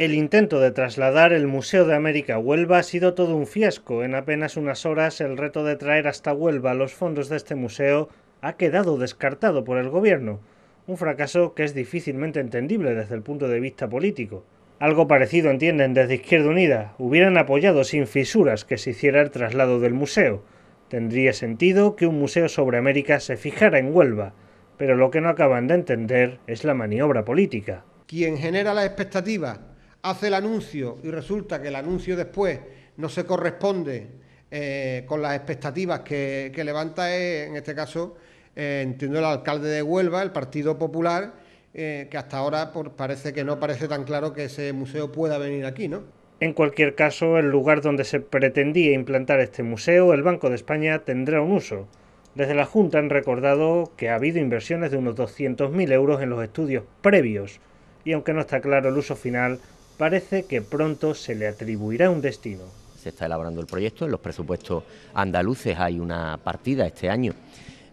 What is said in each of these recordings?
El intento de trasladar el Museo de América a Huelva ha sido todo un fiasco. En apenas unas horas el reto de traer hasta Huelva los fondos de este museo ha quedado descartado por el gobierno, un fracaso que es difícilmente entendible desde el punto de vista político. Algo parecido entienden desde Izquierda Unida, hubieran apoyado sin fisuras que se hiciera el traslado del museo. Tendría sentido que un museo sobre América se fijara en Huelva, pero lo que no acaban de entender es la maniobra política. Quien genera las expectativas hace el anuncio y resulta que el anuncio después no se corresponde eh, con las expectativas que, levanta, en este caso, eh, entiendo el alcalde de Huelva, el Partido Popular, eh, que hasta ahora parece que no parece tan claro que ese museo pueda venir aquí, ¿no? En cualquier caso, el lugar donde se pretendía implantar este museo, el Banco de España, tendrá un uso. Desde la Junta han recordado que ha habido inversiones de unos 200.000 euros en los estudios previos, y aunque no está claro el uso final, parece que pronto se le atribuirá un destino. Se está elaborando el proyecto, en los presupuestos andaluces hay una partida este año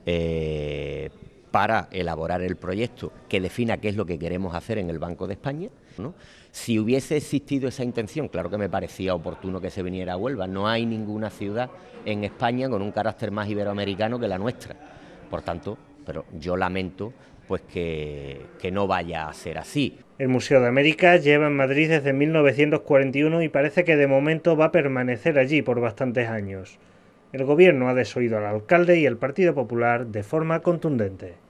eh, para elaborar el proyecto que defina qué es lo que queremos hacer en el Banco de España. ¿no? Si hubiese existido esa intención, claro que me parecía oportuno que se viniera a Huelva. No hay ninguna ciudad en España con un carácter más iberoamericano que la nuestra. Por tanto, pero yo lamento pues que, que, no vaya a ser así. El Museo de América lleva en Madrid desde 1941 y parece que de momento va a permanecer allí por bastantes años. El gobierno ha desoído al alcalde y al Partido Popular de forma contundente.